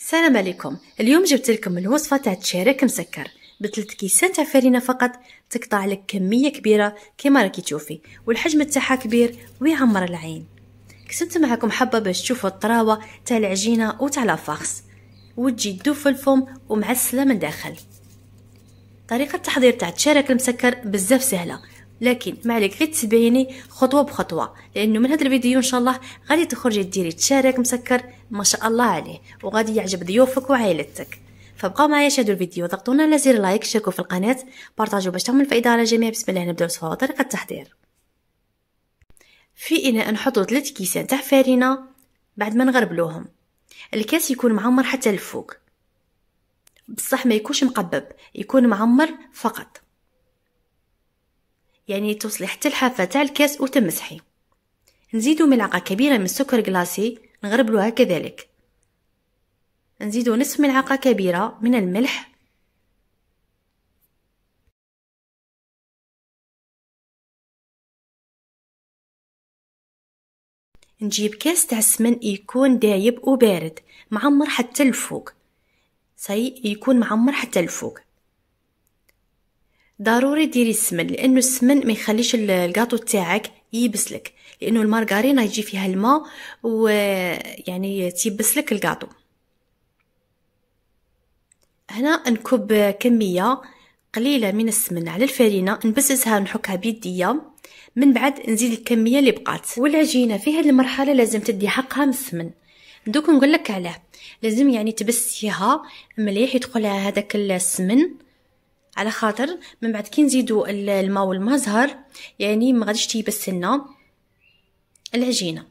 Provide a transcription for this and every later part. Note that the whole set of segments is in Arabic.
السلام عليكم اليوم جبت لكم الوصفه تاع التشارك مسكر بثلاث كيسات فرينه فقط تقطع لك كميه كبيره كما راكي تشوفي والحجم تاعها كبير ويعمر العين كسبت معكم حبه باش تشوفوا الطراوه تاع العجينه وتاع لافاخس وتجي تدوب في الفم ومعسله من داخل طريقه التحضير تاع التشارك المسكر بزاف سهله لكن ما عليك غير تتبعيني خطوه بخطوه لانه من هذا الفيديو ان شاء الله غادي تخرجي ديري تشارك مسكر ما شاء الله عليه وغادي يعجب ضيوفك وعائلتك فبقاو معايا شاهدوا الفيديو ضغطونا على زر لايك شاركوا في القناه بارطاجوا باش تعمل فائده على الجميع بسم الله نبداو سوا طريقه التحضير في اناء نحطوا 3 كيسان تاع فرينه بعد ما نغربلوهم الكاس يكون معمر حتى الفوق بصح ما يكونش مقبب يكون معمر فقط يعني توصلي حتى الحافة تاع الكاس وتمسحي نزيدو ملعقة كبيرة من السكر غلاسي نغربلوها كذلك نزيدو نصف ملعقة كبيرة من الملح نجيب كاس تاع السمن يكون دايب وبارد معمر حتى الفوق صي يكون معمر حتى الفوق ضروري ديري السمن لانه السمن ما يخليش الكاطو تاعك يبسلك لانه المارغرينا يجي فيها الماء ويعني تيبسلك الكاطو هنا نكب كميه قليله من السمن على الفرينه نبسسها نحكها بيديا من بعد نزيد الكميه اللي بقات والعجينه في هذه المرحله لازم تدي حقها من السمن دوك نقول لك علاه لازم يعني تبسيها مليح يدخلها هذاك السمن على خاطر من بعد كي نزيدو الماء والمزهر يعني ما غاديش تيبس لنا العجينه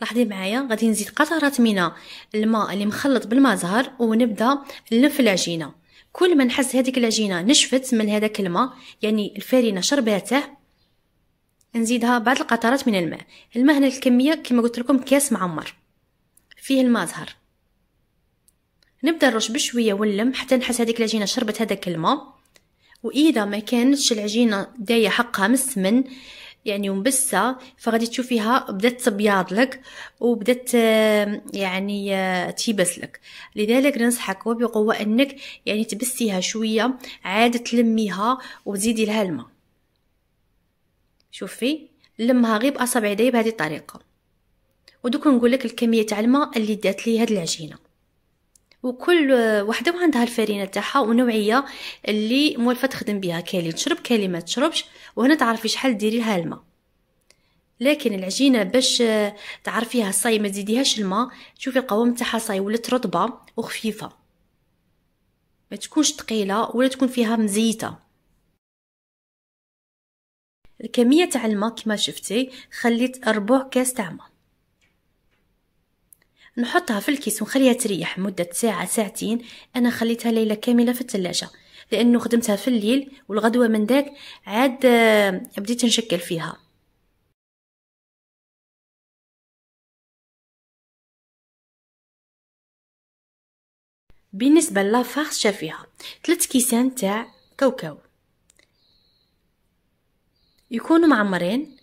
لاحظي معايا غادي نزيد قطرات من الماء اللي مخلط بالمزهر ونبدا نلف العجينه كل ما نحس هذيك العجينه نشفت من هذاك الماء يعني الفرينه شرباته نزيدها بعض القطرات من الماء الماء هنا الكميه كما قلت لكم كاس معمر فيه المزهر نبدا نرش بشويه ونلم حتى نحس هذيك العجينه شربت هذاك الماء واذا ما كانتش العجينه دايه حقها من السمن يعني ومبسة فغادي تشوفيها بدات تبياض لك وبدات يعني آه، تيبس لك لذلك ننصحك وبقوة انك يعني تبسيها شوية عاد تلميها وتزيدي لها الماء شوفي لمها غير باصابع يدي بهذه الطريقة ودوك نقول لك الكمية تاع الماء اللي دات لي هاد العجينة وكل وحده وعندها الفرينه تاعها ونوعيه اللي موالفه تخدم بها كالي تشرب كالي ما تشربش وهنا تعرفي شحال ديري لها الماء لكن العجينه باش تعرفيها صاي ما تزيديهاش الماء شوفي القوام تاعها صاي ولات رطبه وخفيفه ما تكونش ثقيله ولا تكون فيها مزيته الكميه تاع الماء كما شفتي خليت ربع كاس تاع ماء نحطها في الكيس ونخليها تريح مدة ساعة ساعتين أنا خليتها ليلة كاملة في الثلاجة لأنه خدمتها في الليل والغدوة من داك عاد آه، بديت نشكل فيها بالنسبة لافارس شافيها ثلاث كيسان تاع كاوكاو يكونوا معمرين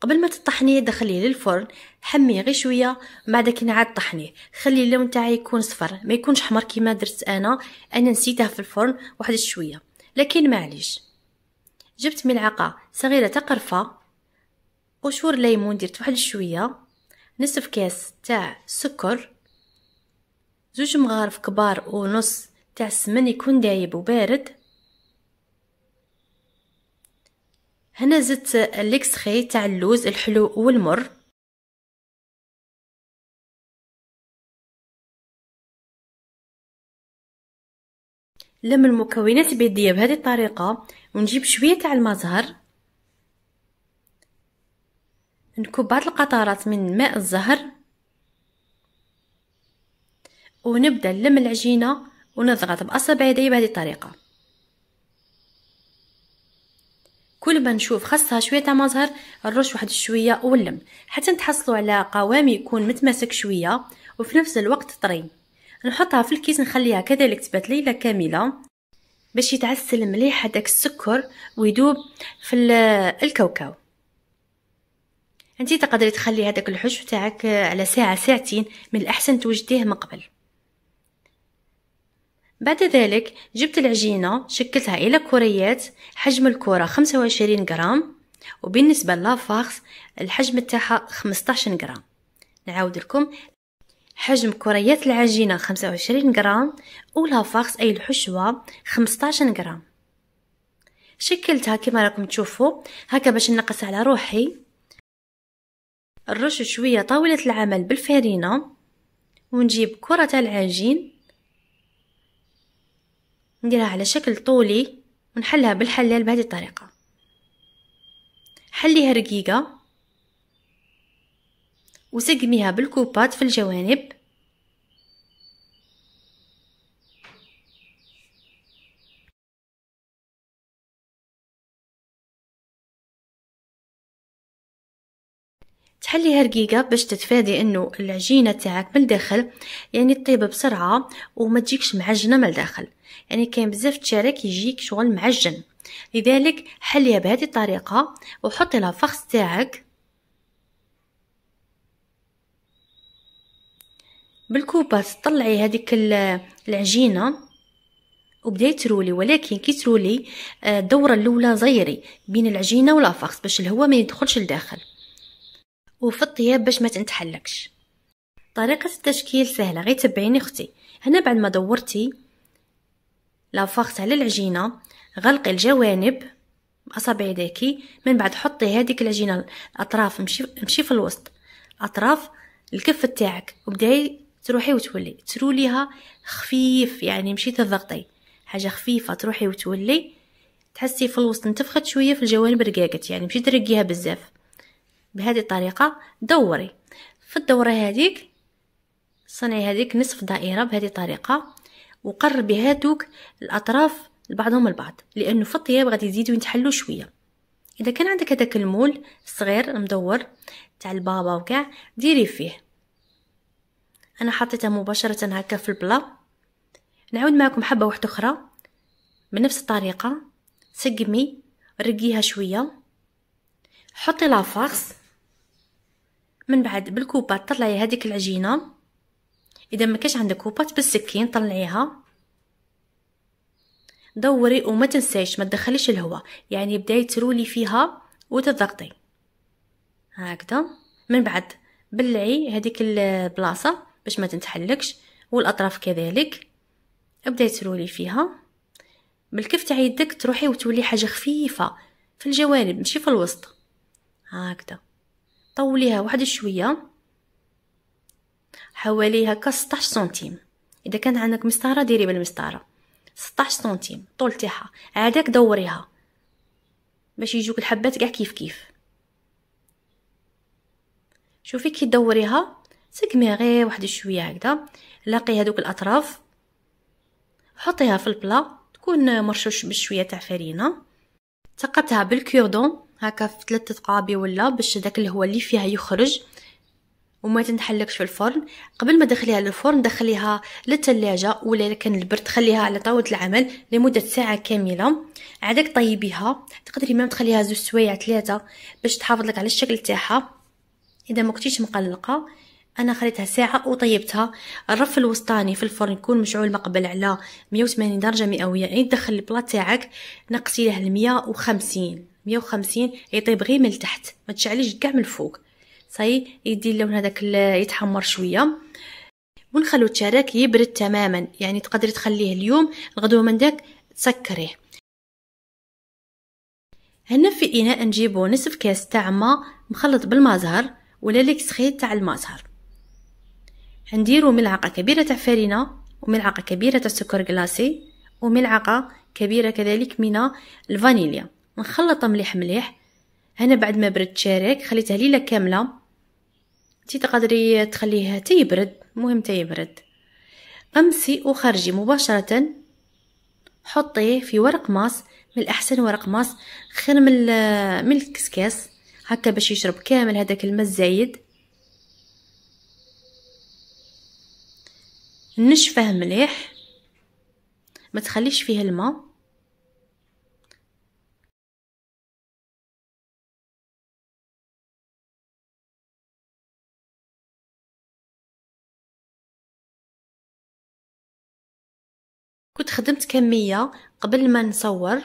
قبل ما تطحنيه دخليه للفرن حميه غير شويه بعد كي نعاد طحنيه خلي اللون تاعي يكون صفر ما يكونش حمر كيما درت انا انا نسيته في الفرن واحد شويه لكن معليش جبت ملعقه صغيره تاع قرفه قشور ليمون درت واحد شويه نصف كاس تاع سكر زوج مغارف كبار ونص تاع السمن يكون دايب وبارد هنا زدت ليكسخي تاع اللوز الحلو والمر لم المكونات بيدية بهذه الطريقة ونجيب شوية تاع المزهر نكب بعض القطرات من ماء الزهر ونبدا نلم العجينة ونضغط بأصابع يدي بهذه الطريقة كل ما نشوف خاصها شويه تاع مزهر نرش واحد شويه ونلم حتى نتحصلوا على قوام يكون متماسك شويه وفي نفس الوقت طري نحطها في الكيس نخليها كذلك تبات ليله كامله باش يتعسل مليح هذاك السكر ويدوب في الكاوكاو انت تقدري تخلي هذاك الحشو تاعك على ساعه ساعتين من الاحسن توجديه من قبل بعد ذلك جبت العجينة شكلتها إلى كريات حجم الكرة 25 جرام وبالنسبة لافاخس الحجم تاعها 15 جرام نعاود لكم حجم كريات العجينة 25 جرام ولافاخس أي الحشوة 15 جرام شكلتها كما راكم تشوفوا هكا باش نقص على روحي نرش شوية طاولة العمل بالفرينة ونجيب كرة العجين نديرها على شكل طولي ونحلها بالحلال بهذه الطريقة حليها رقيقة وسقميها بالكوبات في الجوانب تحليها رقيقه باش تتفادي انه العجينه تاعك من الداخل يعني تطيب بسرعه وما تجيكش معجنه من الداخل يعني كاين بزاف تشارك يجيك شغل معجن لذلك حليها بهذه الطريقه وحطي لها فخس تاعك بالكوباس طلعي هذيك العجينه وبداي ترولي ولكن كي ترولي آه، الدوره الاولى زيري بين العجينه فخس باش الهواء ما يدخلش لداخل وفي الطياب باش ما تنتحلكش طريقة التشكيل سهلة غير تبعيني اختي هنا بعد ما دورتي لافاخت على العجينة غلقي الجوانب أصابع يديكي من بعد حطي هذيك العجينه الاطراف مشي مشي في الوسط اطراف الكفه تاعك وبداي تروحي وتولي تروليها خفيف يعني مشي تضغطي حاجه خفيفه تروحي وتولي تحسي في الوسط انتفخت شويه في الجوانب رقاقت يعني مشي ترقيها بزاف بهذه الطريقه دوري في الدوره هذيك صنعي هذيك نصف دائره بهذه الطريقه وقربي هادوك الاطراف لبعضهم البعض لانه في الطياب غادي يزيدوا يتحلوا شويه اذا كان عندك هذاك المول الصغير مدور تاع البابا وكاع ديري فيه انا حطيتها مباشره هكا في البلا نعاود معكم حبه واحده اخرى بنفس الطريقه سقمي رقيها شويه حطي لافاكس من بعد بالكوبات طلعي هذيك العجينه اذا ما كاش عندك كوبات بالسكين طلعيها دوري وما تنساش ما تدخليش الهواء يعني بداي ترولي فيها وتضغطي هكذا من بعد بلعي هذيك البلاصه باش ما تنتحلكش والاطراف كذلك ابداي ترولي فيها بالكف تاع يدك تروحي وتولي حاجه خفيفه في الجوانب ماشي في الوسط هكذا طوليها واحد شويه حوالي هكا 16 سنتيم اذا كان عندك مسطره ديري بالمسطره 16 سنتيم طول تاعها عادك دوريها باش يجوك الحبات كاع كيف كيف شوفي كي دوريها سقميها غير واحد شويه هكذا لاقي هذوك الاطراف حطيها في البلا تكون مرشوش بشويه تاع فرينه تقطها بالكيردون هكا في ثلاثة تقابي ولا باش داك هو اللي فيها يخرج وما تنحلكش في الفرن قبل ما دخليها للفرن دخليها للثلاجة ولا كان البرد خليها على طاولة العمل لمدة ساعة كاملة عادك طيبيها تقدري مام تخليها زوج سوايع ثلاثة باش تحافظ لك على الشكل تاعها اذا ما كنتيش مقلقه انا خليتها ساعه وطيبتها الرف الوسطاني في الفرن يكون مشعول مقبل على 180 درجه مئويه يعني تدخل البلاط تاعك نقصي له 150 150 يطيب إيه، غير من التحت ما تشعليش كاع من الفوق صاي يدي اللون هذاك يتحمر شويه ونخلو التراك يبرد تماما يعني تقدري تخليه اليوم الغدوه من داك تسكريه هنا في اناء نجيبو نصف كاس تاع ما مخلط بالمازهر ولا سخيت تاع المازهر نديرو ملعقه كبيره تاع فرينه وملعقه كبيره تاع سكر كلاصي وملعقه كبيره كذلك من الفانيليا نخلطها مليح مليح هنا بعد ما برد شارك خليته ليله كامله انت تقدري تخليه حتى يبرد المهم حتى يبرد قمسي وخرجي مباشره حطيه في ورق ماس من الاحسن ورق ماس خير من من الكسكاس هكا باش يشرب كامل هذاك الماء الزايد نشفه مليح ما تخليش فيه الماء خدمت كميه قبل ما نصور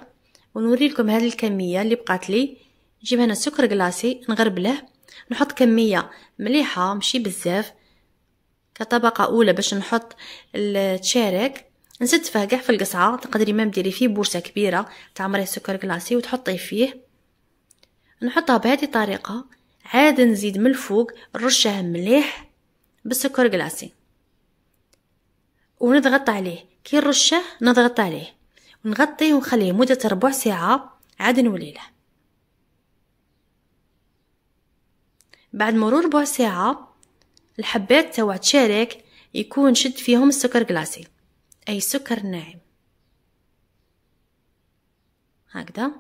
ونوري لكم هذه الكميه اللي بقات لي نجيب هنا سكر كلاصي نغربله نحط كميه مليحه ماشي بزاف كطبقه اولى باش نحط التشارك نزيد فيه كاع في القصعه تقدري ما ديري فيه بورصه كبيره تعمريه سكر كلاصي وتحطي فيه نحطها بهذه الطريقه عاد نزيد من الفوق نرشه مليح بالسكر كلاصي ونضغط عليه كي نرشه نضغط عليه ونغطيه ونخليه مدة ربع ساعة عاد له بعد مرور ربع ساعة الحبات توا تشارك يكون شد فيهم السكر كلاسي أي سكر ناعم هكذا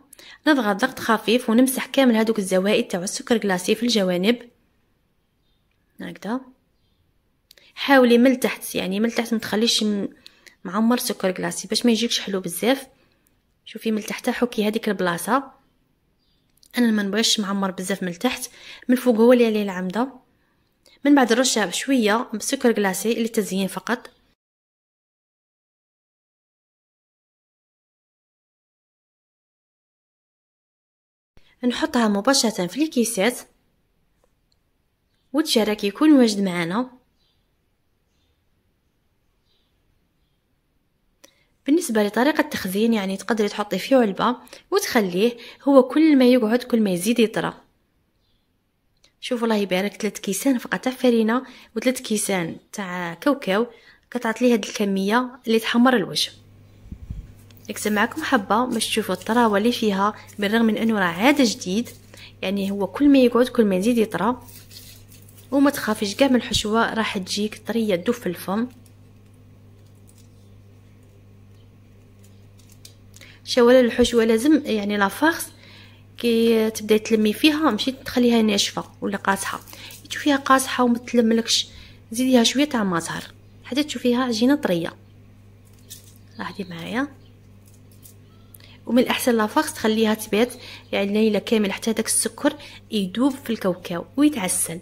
نضغط ضغط خفيف ونمسح كامل هادوك الزوائد تاع السكر كلاسي في الجوانب هكذا حاولي من تحت يعني من تحت متخليش معمر سكر كلاصي باش ما يجيكش حلو بزاف شوفي من تحت حكي هذيك البلاصه انا ما نبغيش معمر بزاف من التحت من الفوق هو اللي عليه العمده من بعد نرشها بشويه بسكر كلاصي للتزيين فقط نحطها مباشره في الكيسات وتشارك يكون واجد معانا بالنسبة لطريقة التخزين يعني تقدري تحطي فيه علبة وتخليه هو كل ما يقعد كل ما يزيد يطرى شوف الله يبارك ثلاث كيسان فقط تاع فرينة وثلاث كيسان تاع كاوكاو كتعطي لي هاد الكمية اللي تحمر الوجه نكتب معكم حبة باش تشوفوا الطراوة اللي فيها بالرغم من انه راه عادة جديد يعني هو كل ما يقعد كل ما يزيد يطرى وما تخافيش كاع من الحشوة راح تجيك طرية دوف في الفم ولا الحشوه لازم يعني لا فارس كي تبدا تلمي فيها ماشي تخليها ناشفه ولا قاصحه تشوفيها قاصحه وما تلملكش زيديها شويه تاع زهر حتى تشوفيها عجينه طريه لاحظي معايا ومن الاحسن لافاكس تخليها تبات يعني ليله كامل حتى داك السكر يذوب في الكاوكاو ويتعسل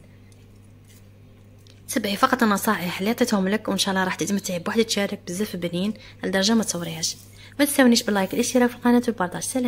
تبعي فقط النصائح اللي عطيتهم لك وان شاء الله راح تتمتعي بواحد تشارك بزاف بنين لدرجه ما تصوريهاش ما تنسونيش باللايك الاشتراك في القناه والبارطاج سلام